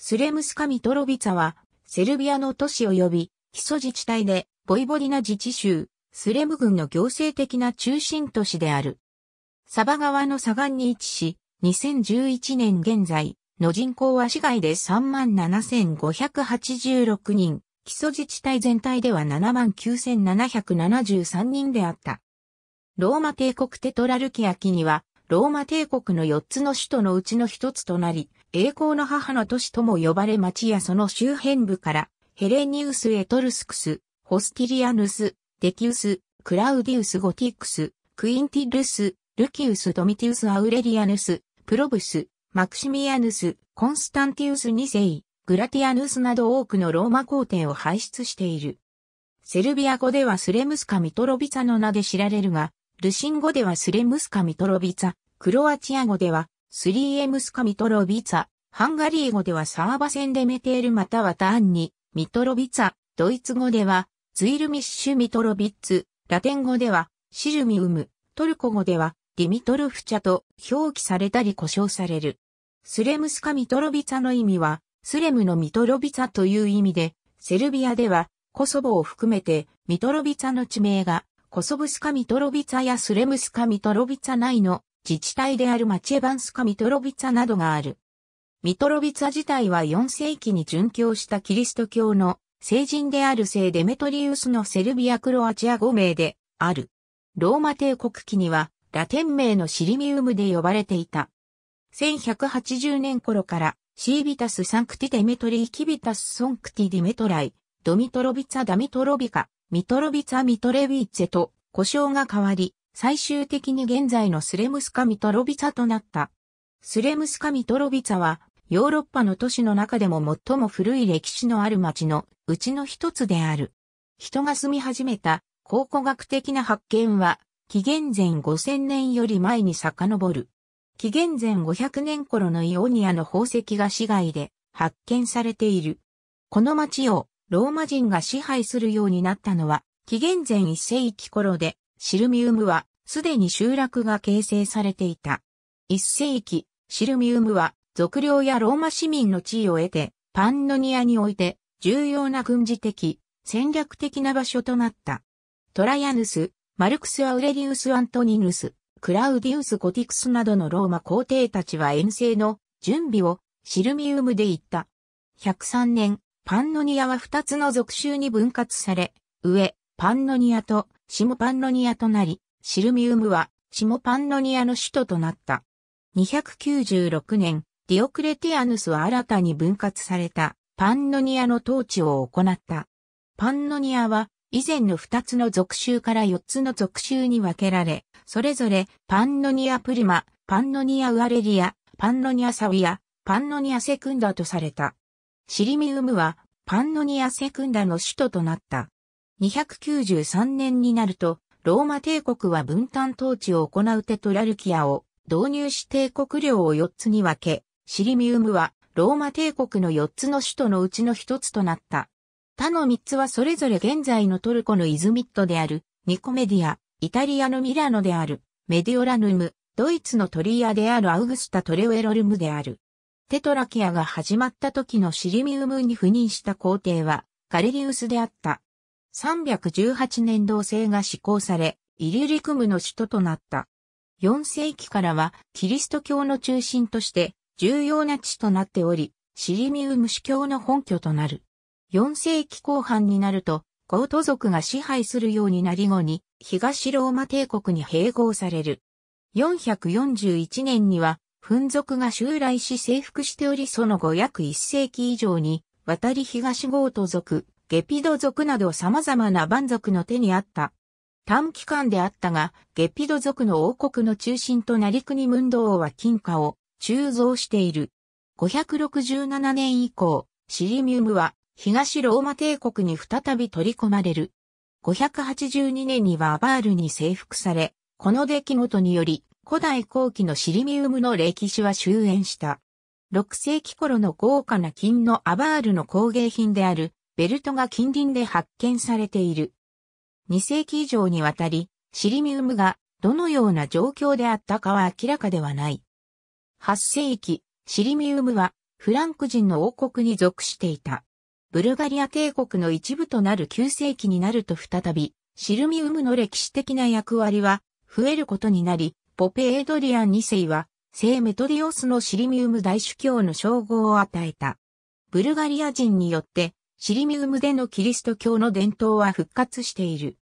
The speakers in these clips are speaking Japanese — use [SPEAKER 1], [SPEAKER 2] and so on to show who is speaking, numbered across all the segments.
[SPEAKER 1] スレムスカ・ミトロビツァは、セルビアの都市及び、基礎自治体で、ボイボディナ自治州、スレム郡の行政的な中心都市である。サバ川の左岸に位置し、2011年現在の人口は市外で37,586人、基礎自治体全体では79,773人であった。ローマ帝国テトラルキア期には、ローマ帝国の4つの首都のうちの1つとなり、栄光の母の都市とも呼ばれ町やその周辺部から、ヘレニウス・エトルスクス、ホスティリアヌス、デキウス、クラウディウス・ゴティクス、クインティルス、ルキウス・ドミティウス・アウレリアヌス、プロブス、マクシミアヌス、コンスタンティウス二世、グラティアヌスなど多くのローマ皇帝を輩出している。セルビア語ではスレムスカ・ミトロビツァの名で知られるが、ルシン語ではスレムスカ・ミトロビツァ、クロアチア語ではスリーエムスカミトロビツァ、ハンガリー語ではサーバセンデメテールまたはターンに、ミトロビツァ、ドイツ語では、ズイルミッシュミトロビッツ、ラテン語では、シルミウム、トルコ語では、ディミトルフチャと表記されたり呼称される。スレムスカミトロビツァの意味は、スレムのミトロビツァという意味で、セルビアでは、コソボを含めて、ミトロビツァの地名が、コソブスカミトロビツァやスレムスカミトロビツァ内の自治体であるマチェバンスカ・ミトロビツァなどがある。ミトロビツァ自体は4世紀に殉教したキリスト教の聖人である聖デメトリウスのセルビア・クロアチア語名である。ローマ帝国期にはラテン名のシリミウムで呼ばれていた。1180年頃からシービタス・サンクティ・デメトリー・キビタス・ソンクティ・ディメトライ、ドミトロビツァ・ダミトロビカ、ミトロビツァ・ミトレビーツェと呼称が変わり、最終的に現在のスレムスカミトロビツァとなった。スレムスカミトロビツァは、ヨーロッパの都市の中でも最も古い歴史のある町のうちの一つである。人が住み始めた考古学的な発見は、紀元前5000年より前に遡る。紀元前500年頃のイオニアの宝石が市街で発見されている。この町をローマ人が支配するようになったのは、紀元前1世紀頃で、シルミウムは、すでに集落が形成されていた。一世紀、シルミウムは、俗領やローマ市民の地位を得て、パンノニアにおいて、重要な軍事的、戦略的な場所となった。トラヤヌス、マルクス・アウレリウス・アントニヌス、クラウディウス・ゴティクスなどのローマ皇帝たちは遠征の準備をシルミウムで行った。103年、パンノニアは2つの属州に分割され、上、パンノニアとシモパンノニアとなり、シルミウムはシモパンノニアの首都となった。296年、ディオクレティアヌスは新たに分割されたパンノニアの統治を行った。パンノニアは以前の2つの属州から4つの属州に分けられ、それぞれパンノニアプリマ、パンノニアウアレリア、パンノニアサウィア、パンノニアセクンダとされた。シリミウムはパンノニアセクンダの首都となった。293年になると、ローマ帝国は分担統治を行うテトラルキアを導入し帝国領を4つに分け、シリミウムはローマ帝国の4つの首都のうちの1つとなった。他の3つはそれぞれ現在のトルコのイズミットである、ニコメディア、イタリアのミラノである、メディオラヌム、ドイツのトリアであるアウグスタ・トレウエロルムである。テトラキアが始まった時のシリミウムに赴任した皇帝はガレリウスであった。318年同制が施行され、イリュリクムの首都となった。4世紀からはキリスト教の中心として重要な地となっており、シリミウム主教の本拠となる。4世紀後半になると、ゴート族が支配するようになり後に、東ローマ帝国に併合される。441年には、紛族が襲来し征服しておりその後約1世紀以上に、渡り東ゴート族、ゲピド族など様々な蛮族の手にあった。短期間であったが、ゲピド族の王国の中心となり国ムンド王は金貨を鋳造している。567年以降、シリミウムは東ローマ帝国に再び取り込まれる。582年にはアバールに征服され、この出来事により古代後期のシリミウムの歴史は終焉した。6世紀頃の豪華な金のアバールの工芸品であるベルトが近隣で発見されている。2世紀以上にわたり、シリミウムがどのような状況であったかは明らかではない。8世紀、シリミウムはフランク人の王国に属していた。ブルガリア帝国の一部となる9世紀になると再び、シルミウムの歴史的な役割は増えることになり、ポペ・エドリアン2世は、聖メトディオスのシリミウム大主教の称号を与えた。ブルガリア人によってシリミウムでのキリスト教の伝統は復活している。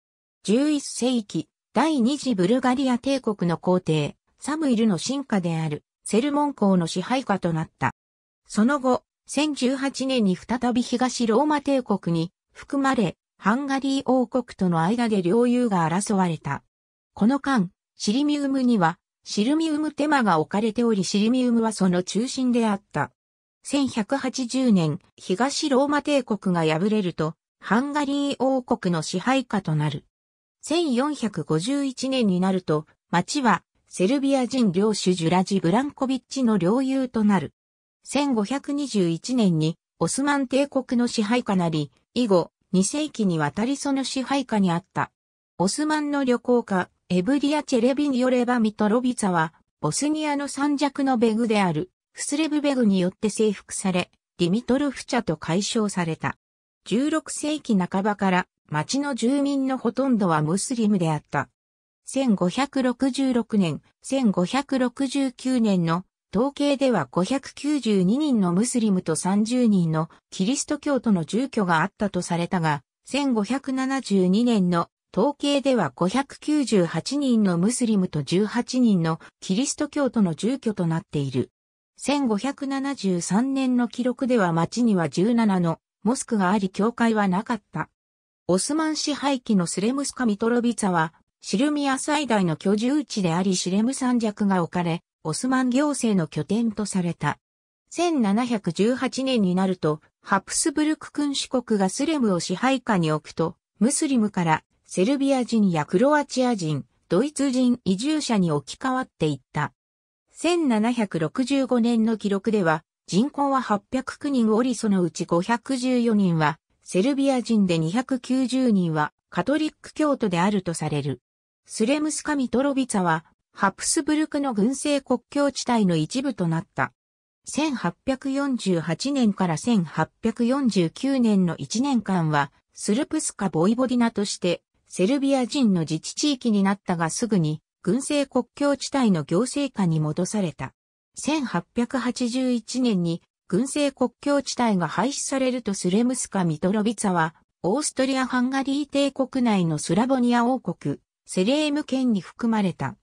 [SPEAKER 1] 11世紀、第二次ブルガリア帝国の皇帝、サムイルの進化である、セルモン公の支配下となった。その後、1018年に再び東ローマ帝国に含まれ、ハンガリー王国との間で領有が争われた。この間、シリミウムには、シルミウムテマが置かれておりシリミウムはその中心であった。1180年、東ローマ帝国が敗れると、ハンガリー王国の支配下となる。1451年になると、町はセルビア人領主ジュラジ・ブランコビッチの領有となる。1521年にオスマン帝国の支配下なり、以後2世紀にわたりその支配下にあった。オスマンの旅行家、エブリア・チェレビン・ヨレバ・ミトロビツァは、ボスニアの三弱のベグであるフスレブベグによって征服され、ディミトルフチャと解消された。16世紀半ばから町の住民のほとんどはムスリムであった。1566年、1569年の統計では592人のムスリムと30人のキリスト教徒の住居があったとされたが、1572年の統計では598人のムスリムと18人のキリスト教徒の住居となっている。1573年の記録では町には17のモスクがあり教会はなかった。オスマン支配期のスレムスカ・ミトロビツァは、シルミア最大の居住地でありシレム山脈が置かれ、オスマン行政の拠点とされた。1718年になると、ハプスブルク君主国がスレムを支配下に置くと、ムスリムからセルビア人やクロアチア人、ドイツ人移住者に置き換わっていった。1765年の記録では、人口は809人おりそのうち514人は、セルビア人で290人は、カトリック教徒であるとされる。スレムスカミトロビツァは、ハプスブルクの軍政国境地帯の一部となった。1848年から1849年の1年間は、スルプスカボイボディナとして、セルビア人の自治地域になったがすぐに、軍政国境地帯の行政下に戻された。1881年に軍政国境地帯が廃止されるとスレムスカ・ミトロビツァは、オーストリア・ハンガリー帝国内のスラボニア王国、セレーム県に含まれた。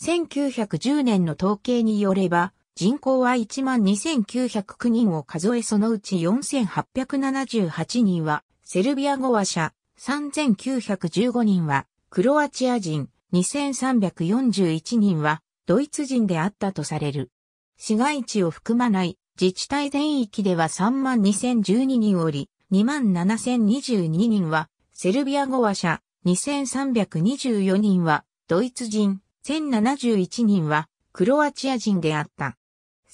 [SPEAKER 1] 1910年の統計によれば、人口は12,909人を数えそのうち4,878人はセルビア語話者、3,915人はクロアチア人、2341人はドイツ人であったとされる。市街地を含まない自治体全域では32,012人おり、27,022人はセルビア語話者、2324人はドイツ人、1071人はクロアチア人であった。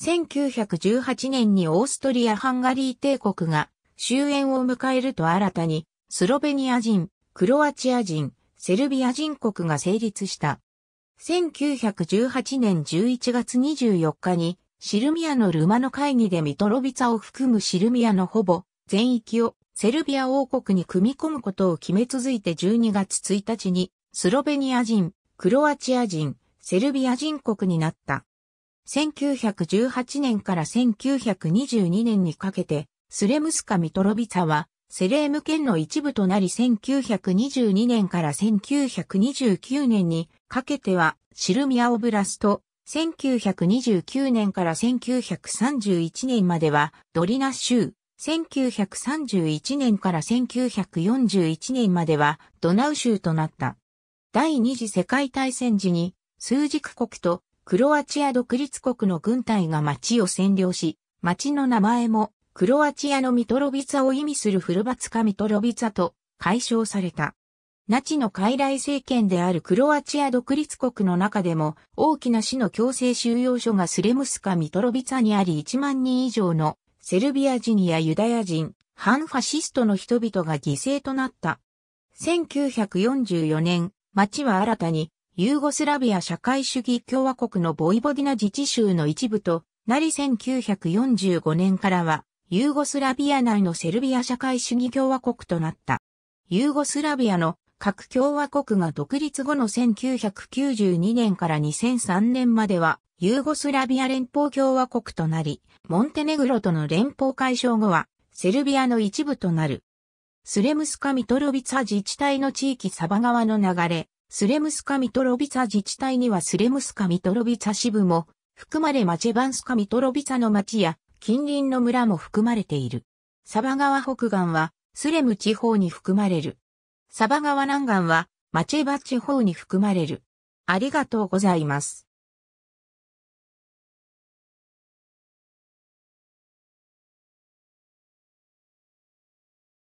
[SPEAKER 1] 1918年にオーストリア・ハンガリー帝国が終焉を迎えると新たにスロベニア人、クロアチア人、セルビア人国が成立した。1918年11月24日に、シルミアのルマの会議でミトロビツァを含むシルミアのほぼ全域をセルビア王国に組み込むことを決め続いて12月1日にスロベニア人、クロアチア人、セルビア人国になった。1918年から1922年にかけてスレムスカ・ミトロビツァはセレーム県の一部となり1922年から1929年にかけてはシルミアオブラスト、1929年から1931年まではドリナ州、1931年から1941年まではドナウ州となった。第二次世界大戦時に数軸国とクロアチア独立国の軍隊が町を占領し、町の名前もクロアチアのミトロビツァを意味するフルバツカミトロビツァと解消された。ナチの傀儡政権であるクロアチア独立国の中でも大きな市の強制収容所がスレムスカ・ミトロビツァにあり1万人以上のセルビア人やユダヤ人、反ファシストの人々が犠牲となった。1944年、町は新たにユーゴスラビア社会主義共和国のボイボディナ自治州の一部となり1945年からはユーゴスラビア内のセルビア社会主義共和国となった。ユーゴスラビアの各共和国が独立後の1992年から2003年までは、ユーゴスラビア連邦共和国となり、モンテネグロとの連邦解消後は、セルビアの一部となる。スレムスカミトロビツァ自治体の地域サバ川の流れ、スレムスカミトロビツァ自治体にはスレムスカミトロビツァ支部も、含まれマチェバンスカミトロビツァの町や、近隣の村も含まれている。サバ川北岸はスレム地方に含まれる。サバ川南岸はマチェバ地方に含まれる。ありがとうございます。